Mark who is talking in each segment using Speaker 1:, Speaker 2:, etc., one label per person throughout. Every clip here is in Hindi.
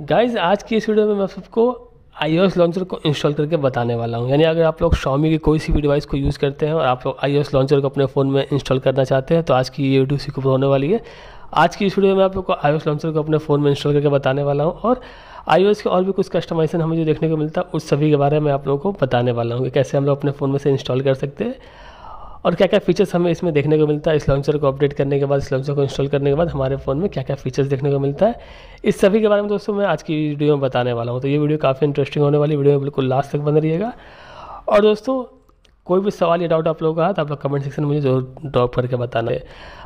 Speaker 1: गाइज आज की इस वीडियो में मैं सबको आई ओ एस लॉन्चर को इंस्टॉल करके बताने वाला हूँ यानी अगर आप लोग शॉमी की कोई सी भी डिवाइस को यूज़ करते हैं और आप लोग आई ओ एस लॉन्चर को अपने फ़ोन में इंस्टॉल करना चाहते हैं तो आज की ये वीडियो सीखो होने वाली है आज की इस वीडियो में आप लोग को आई ओ लॉन्चर को अपने फ़ोन में इंस्टॉल करके बताने वाला हूँ और आई के और भी कुछ कस्टमाइजेशन हमें जो देखने को मिलता है उस सभी के बारे में आप लोगों को बताने वाला हूँ कि कैसे हम लोग अपने फ़ोन में से इंस्टॉल कर सकते हैं और क्या क्या फीचर्स हमें इसमें देखने को मिलता है इस लॉन्चर को अपडेट करने के बाद इस लॉन्चर को इंस्टॉल करने के बाद हमारे फ़ोन में क्या क्या फीचर्स देखने को मिलता है इस सभी के बारे में दोस्तों मैं आज की वीडियो में बताने वाला हूँ तो ये वीडियो काफ़ी इंटरेस्टिंग होने वाली वीडियो में बिल्कुल लास्ट तक बन रहिएगा और दोस्तों कोई भी सवाल या डाउट आप लोगों का है तो आप लोग कमेंट सेक्शन में मुझे जरूर ड्रॉप करके बताना है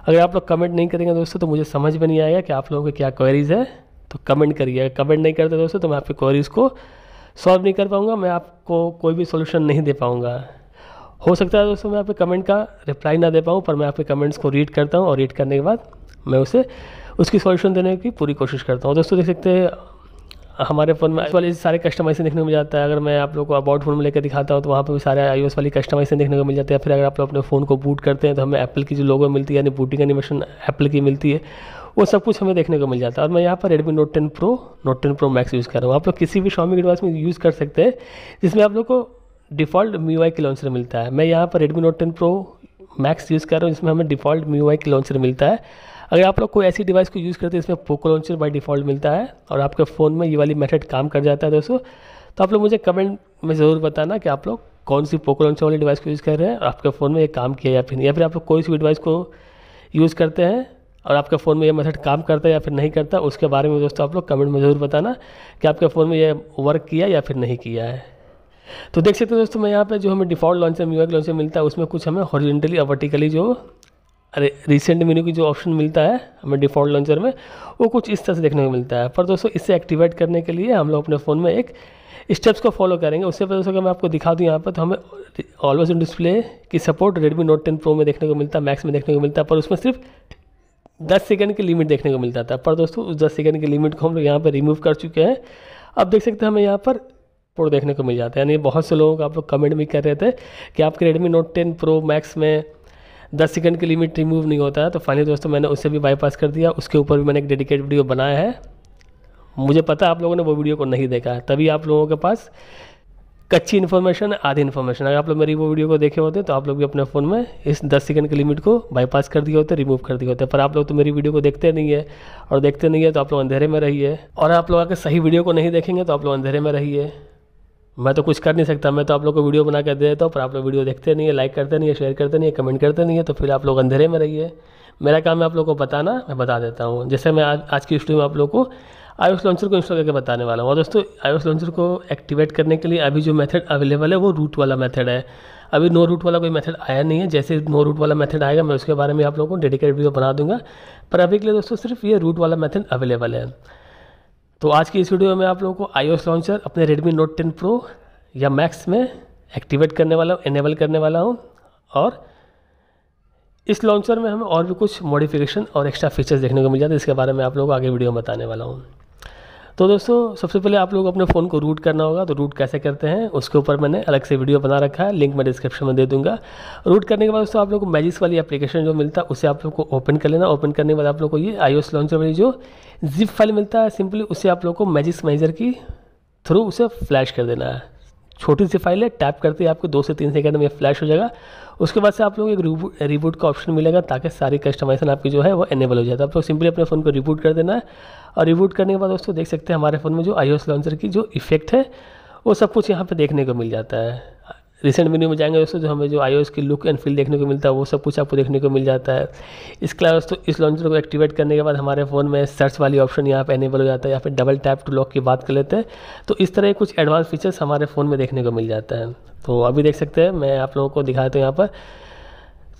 Speaker 1: अगर आप लोग कमेंट नहीं करेंगे दोस्तों तो मुझे समझ में नहीं आएगा कि आप लोगों की क्या क्वेरीज़ है तो कमेंट करिए कमेंट नहीं करते दोस्तों तो मैं आपकी क्वेरीज़ को सॉल्व नहीं कर पाऊँगा मैं आपको कोई भी सोल्यूशन नहीं दे पाऊँगा हो सकता है दोस्तों मैं आपके कमेंट का रिप्लाई ना दे पाऊँ पर मैं आपके कमेंट्स को रीड करता हूँ और रीड करने के बाद मैं उसे उसकी सॉल्यूशन देने की पूरी कोशिश करता हूँ दोस्तों देख सकते हैं हमारे फ़ोन में वाले सारे कस्टमाइजेशन देखने को मिल जाता है अगर मैं आप लोग को अबाउट फोन में लेकर दिखाता हूँ तो वहाँ पर भी सारे आई वाली कस्टमाइजेशन देखने को मिल जाते है फिर अगर आप लोग अपने फ़ोन को बूट करते हैं तो हमें एप्पल की जो लोगो मिलती है यानी बूटिंग एनिमेशन एप्पल की मिलती है वो सब कुछ हमें देखने को मिल जाता है और मैं यहाँ पर Redmi Note ten Pro Note ten Pro Max use कर रहा हूँ आप लोग किसी भी शॉमी डिवाइस में यूज़ कर सकते हैं जिसमें आप लोग को डिफ़ॉल्ट मी वाई के लॉन्चर मिलता है मैं यहाँ पर Redmi Note ten Pro Max use कर रहा हूँ इसमें हमें डिफ़ॉल्ट मी वाई के लॉन्चर मिलता है अगर आप लोग कोई ऐसी डिवाइस को यूज़ करते हैं इसमें पोको लॉन्चर बाई डिफ़ॉल्ट मिलता है और आपके फ़ोन में ये वाली मेथड काम कर जाता है दोस्तों तो आप लोग मुझे कमेंट में ज़रूर बताना कि आप लोग कौन सी पोको लॉन्चर वाली डिवाइस को यूज़ कर रहे हैं और आपके फ़ोन में ये काम किया या फिर या फिर आप लोग कोई सी डिवाइस को यूज़ करते हैं और आपके फ़ोन में ये मेथड काम करता है या फिर नहीं करता उसके बारे में दोस्तों आप लोग कमेंट में ज़रूर बताना कि आपके फ़ोन में ये वर्क किया या फिर नहीं किया है तो देख सकते हो दोस्तों मैं यहाँ पे जो हमें डिफॉल्ट लॉन्चर के लॉन्चर मिलता है उसमें कुछ हमें हॉरिजेंटली और वर्टिकली जो अरे रिसेंट मेन्यू की जो ऑप्शन मिलता है हमें डिफ़ॉल्ट लॉन्चर में वो कुछ इस तरह से देखने को मिलता है पर दोस्तों इसे एक्टिवेट करने के लिए हम लोग अपने फ़ोन में एक स्टेप्स को फॉलो करेंगे उससे पहले दोस्तों मैं आपको दिखा दूँ यहाँ पर तो हमें ऑलवेज इन डिस्प्ले की support Redmi Note ten Pro में देखने को मिलता है मैक्स में देखने को मिलता है पर उसमें सिर्फ दस सेकेंड की लिमिट देखने को मिलता था पर दोस्तों उस दस सेकेंड की लिमिट को हम लोग यहाँ पर रिमूव कर चुके हैं अब देख सकते हैं हमें यहाँ पर प्रो देखने को मिल जाता है यानी बहुत से लोग आप लोग कमेंट भी कर रहे थे कि आपके Redmi Note ten Pro Max में दस सेकंड की लिमिट रिमूव नहीं होता है तो फाइनली दोस्तों मैंने उसे भी बाईपास कर दिया उसके ऊपर भी मैंने एक डेडिकेट वीडियो बनाया है मुझे पता आप लोगों ने वो वीडियो को नहीं देखा है तभी आप लोगों के पास कच्ची इन्फॉर्मेशन आधी इन्फॉर्मेशन अगर आप लोग मेरी वो वीडियो को देखे होते तो आप लोग भी अपने फ़ोन में इस 10 सेकंड के लिमिट को बाईपास कर दिए होते रिमूव कर दिए होते पर आप लोग तो मेरी वीडियो को देखते नहीं है और देखते नहीं है तो आप लोग अंधेरे में रहिए और आप लोग अगर सही वीडियो को नहीं देखेंगे तो आप लोग अंधेरे में रहिए मैं तो कुछ कर नहीं सकता मैं तो आप लोग को वीडियो बना कर दे देता हूँ पर आप लोग वीडियो देखते नहीं है लाइक करते नहीं है शेयर करते नहीं है कमेंट करते नहीं है तो फिर आप लोग अंधेरे में रहिए मेरा काम है आप लोग को बताना मैं बता देता हूँ जैसे मैं आज आज की स्टूडियो में आप लोग को आयुष लॉन्चर को इंस्टॉल करके बताने वाला हूँ और दोस्तों आयुष लॉन्चर को एक्टिवेट करने के लिए अभी जो मेथड अवेलेबल है वो रूट वाला मेथड है अभी नो रूट वाला कोई मेथड आया नहीं है जैसे नो रूट वाला मेथड आएगा मैं उसके बारे में आप लोगों को डेडिकेट वीडियो बना दूंगा पर अभी के लिए दोस्तों सिर्फ ये रूट वाला मेथड अवेलेबल है तो आज की इस वीडियो में आप लोगों को आई लॉन्चर अपने Redmi Note 10 Pro या Max में एक्टिवेट करने वाला हूँ इनेबल करने वाला हूँ और इस लॉन्चर में हमें और भी कुछ मॉडिफिकेशन और एक्स्ट्रा फीचर्स देखने को मिल जाते हैं इसके बारे में आप लोगों को आगे वीडियो में बताने वाला हूँ तो दोस्तों सबसे पहले आप लोग अपने फ़ोन को रूट करना होगा तो रूट कैसे करते हैं उसके ऊपर मैंने अलग से वीडियो बना रखा है लिंक मैं डिस्क्रिप्शन में दे दूंगा रूट करने के बाद दोस्तों आप लोग को मैजिक्स वाली एप्लीकेशन जो मिलता है उसे आप लोग को ओपन कर लेना ओपन करने के बाद आप लोग को ये आई लॉन्चर वाली जो जिप फाइल मिलता है सिंपली उसे आप लोग को मैजिक्स मैनेजर की थ्रू उसे फ्लैश कर देना है छोटी सी फाइल है टैप करते ही आपको दो से तीन सेकंड में फ्लैश हो जाएगा उसके बाद से आप लोग एक रिबूट का ऑप्शन मिलेगा ताकि सारी कस्टमाइजेशन आपकी जो है वो एनेबल हो जाए तो आप लोग सिंपली अपने फ़ोन को रिबूट कर देना है और रिबूट करने के बाद दोस्तों देख सकते हैं हमारे फ़ोन में जो आई लॉन्चर की जो इफेक्ट है वो सब कुछ यहाँ पर देखने को मिल जाता है रिसेंट मेन्यू में जाएंगे दोस्तों जो हमें जो आई की लुक एंड फील देखने को मिलता है वो सब कुछ आपको देखने को मिल जाता है इसके अलावा दोस्तों इस लॉन्चर को एक्टिवेट करने के बाद हमारे फ़ोन में सर्च वाली ऑप्शन यहाँ पर एनेबल हो जाता है या फिर डबल टैप टू लॉक की बात कर लेते हैं तो इस तरह कुछ एडवांस फीचर्स हमारे फ़ोन में देखने को मिल जाता है तो अभी देख सकते हैं मैं आप लोगों को दिखाता हूँ यहाँ पर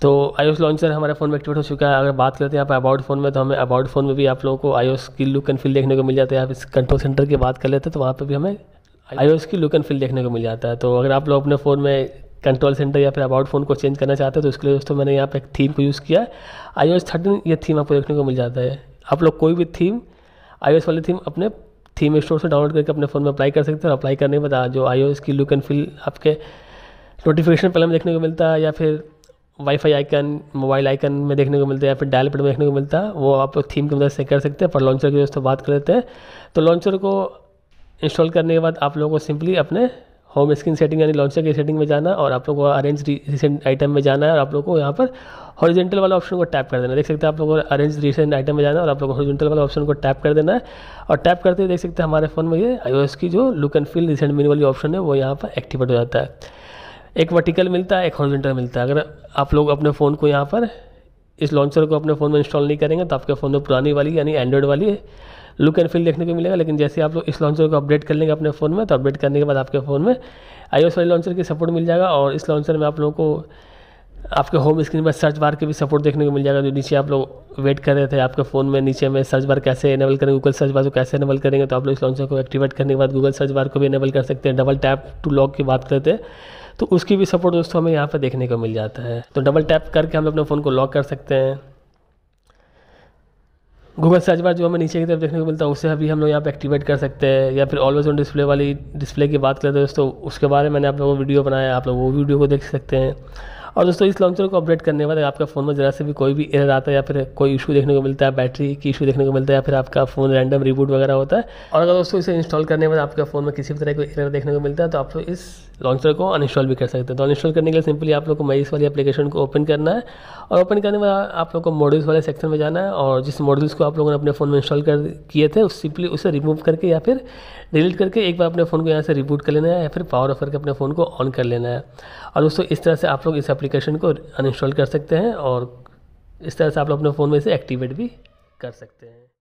Speaker 1: तो आईओएस लॉन्चर हमारे फ़ोन में एक्टिवेट हो चुका है अगर बात करते हैं यहाँ पर अबाउट फ़ोन में तो हमें अबाउट फ़ोन में भी आप लोगों को ओस की लुक एंड फील देखने को मिल जाता है आप इस कंट्रोल सेंटर की बात कर लेते हैं तो वहाँ पर भी हमें आई की लुक एंड फील देखने को मिल जाता है तो अगर आप लोग अपने फ़ोन में कंट्रोल सेंटर या फिर अबाउट फ़ोन को चेंज करना चाहते हैं तो इसके लिए दोस्तों मैंने यहाँ पे एक थीम को यूज़ किया है आई थर्टीन ये थीम आपको देखने को मिल जाता है आप लोग कोई भी थीम आई वाली थीम अपने थीम स्टोर से डाउनलोड करके अपने फ़ोन में अप्लाई कर सकते हैं और अप्लाई करने के बाद जो आई की लुक एंड फील आपके नोटिफिकेशन पहले में देखने को मिलता है या फिर वाईफाई आइकन मोबाइल आइकन में देखने को मिलता है या फिर डायल पेड में देखने को मिलता है वो आप थीम की मदद से कर सकते हैं पर लॉन्चर की दोस्तों बात कर लेते हैं तो लॉन्चर को इंस्टॉल करने के बाद आप लोगों को सिंपली अपने होम स्क्रीन सेटिंग यानी लॉन्चर की सेटिंग में जाना और आप लोगों को अरेंज रिसेंट आइटम में जाना है और आप लोगों को यहाँ पर हॉरिजेंटल वाला ऑप्शन को टैप कर देना देख सकते हैं आप लोगों को अरेंज रिसेंट आइटम में जाना है और आप लोगों को हॉरिजेंटल वाला ऑप्शन को टैप कर देना है और टैप करते हुए देख सकते हैं हमारे फ़ोन में ये आई की जो look and feel recent menu वाली ऑप्शन है वो यहाँ पर एक्टिवेट हो जाता है एक वर्टिकल मिलता है एक हॉरिजेंटल मिलता है अगर आप लोग अपने फ़ोन को यहाँ पर इस लॉन्चर को अपने फ़ोन में इंस्टॉल नहीं करेंगे तो आपके फ़ोन में पुरानी वाली यानी एंड्रॉयड वाली लुक एंड फील देखने को मिलेगा लेकिन जैसे आप लोग इस लॉन्चर को अपडेट कर लेंगे अपने फ़ोन में तो अपडेट करने के बाद आपके फ़ोन में आई ओस लॉन्चर की सपोर्ट मिल जाएगा और इस लॉन्चर में आप लोगों को आपके होम स्क्रीन पर सर्च बार के भी सपोर्ट देखने को मिल जाएगा जो नीचे आप लोग वेट कर रहे थे आपके फ़ोन में नीचे में सर्च बार कैसे इनेबल करेंगे गूगल सर्च बार को कैसे इनेबल करेंगे तो आप लोग इस लॉन्चर को एक्टिवेट करने के बाद गूगल सर्च बार को भी इनेबल कर सकते हैं डबल टैप टू लॉक की बात करते हैं तो उसकी भी सपोर्ट दोस्तों हमें यहाँ पर देखने को मिल जाता है तो डबल टैप करके हम अपने फ़ोन को लॉक कर सकते हैं गूगल सर्च बार जो हमें नीचे की तरफ देखने को मिलता है उसे अभी हम लोग यहाँ पे एक्टिवेट कर सकते हैं या फिर ऑलवेज ऑन डिस्प्ले वाली डिस्प्ले की बात करें दोस्तों उसके बारे में मैंने आप लोगों को वीडियो बनाया आप लोग वो वीडियो को देख सकते हैं और दोस्तों इस लॉन्चर को अपडेट करने के बाद आपका फ़ोन में ज़रा से भी कोई भी एरर आता है या फिर कोई इशू देखने को मिलता है बैटरी की इशू देखने को मिलता है या फिर आपका फ़ोन रैंडम रिबूट वगैरह होता है और अगर दोस्तों इसे इंस्टॉल करने के बाद आपका फ़ोन में किसी भी तरह का एरर देखने को मिलता है तो आप लोग इस लॉन्चर को अनइंस्टॉल भी कर सकते हैं तो अनइंस्टॉल करने के लिए सिंपली आप लोग को मई वाली एप्लीकेशन को ओपन करना है और ओपन करने के बाद आप लोग को मॉड्यूल्स वाले सेक्शन में जाना है और जिस मॉड्यूल्स को आप लोगों ने अपने फ़ोन में इंस्टॉल कर किए थे उस सिंपली उसे रिमूव करके या फिर डिलीट करके एक बार अपने फ़ोन को यहाँ से रिबूट कर लेना है या फिर पावर ऑफ करके अपने फ़ोन को ऑन कर लेना है और दोस्तों इस तरह से आप लोग इस एप्लीकेशन को अनइंस्टॉल कर सकते हैं और इस तरह से आप लोग अपने फ़ोन में इसे एक्टिवेट भी कर सकते हैं